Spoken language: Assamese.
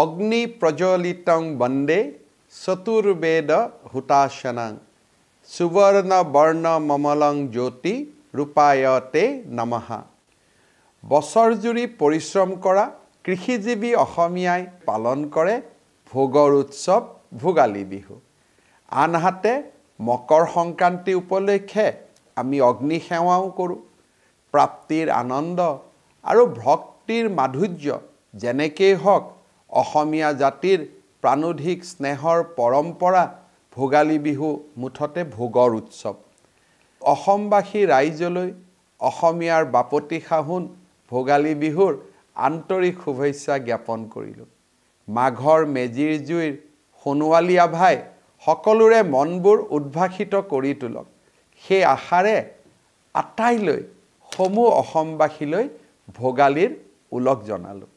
অগ্নি প্ৰজ্বলিতং বন্দে চতুৰ্বেদ হুতাশনাং সুবৰ্ণ বৰ্ণ মমলং জ্যোতি ৰূপায়তে নমহা বছৰ জুৰি পৰিশ্ৰম কৰা কৃষিজীৱী অসমীয়াই পালন কৰে ভোগৰ উৎসৱ ভোগালী বিহু আনহাতে মকৰ সংক্ৰান্তি উপলক্ষে আমি অগ্নি সেৱাও কৰু প্ৰাপ্তিৰ আনন্দ আৰু ভক্তিৰ মাধুৰ্য যেনেকেই হওক অসমীয়া জাতিৰ প্ৰাণোধিক স্নেহৰ পৰম্পৰা ভোগালী বিহু মুঠতে ভোগৰ উৎসৱ অসমবাসী ৰাইজলৈ অসমীয়াৰ বাপতি সাহোন ভোগালী বিহুৰ আন্তৰিক শুভেচ্ছা জ্ঞাপন কৰিলোঁ মাঘৰ মেজিৰ জুইৰ সোণোৱালী আভাই সকলোৰে মনবোৰ উদ্ভাসিত কৰি তোলক সেই আশাৰে আটাইলৈ সমূহ অসমবাসীলৈ ভোগালীৰ ওলগ জনালোঁ